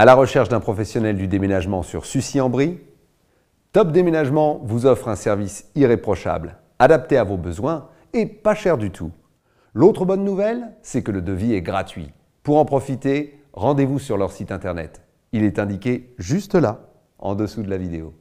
À la recherche d'un professionnel du déménagement sur Sucy-en-Brie, Top Déménagement vous offre un service irréprochable, adapté à vos besoins et pas cher du tout. L'autre bonne nouvelle, c'est que le devis est gratuit. Pour en profiter, rendez-vous sur leur site internet. Il est indiqué juste là, en dessous de la vidéo.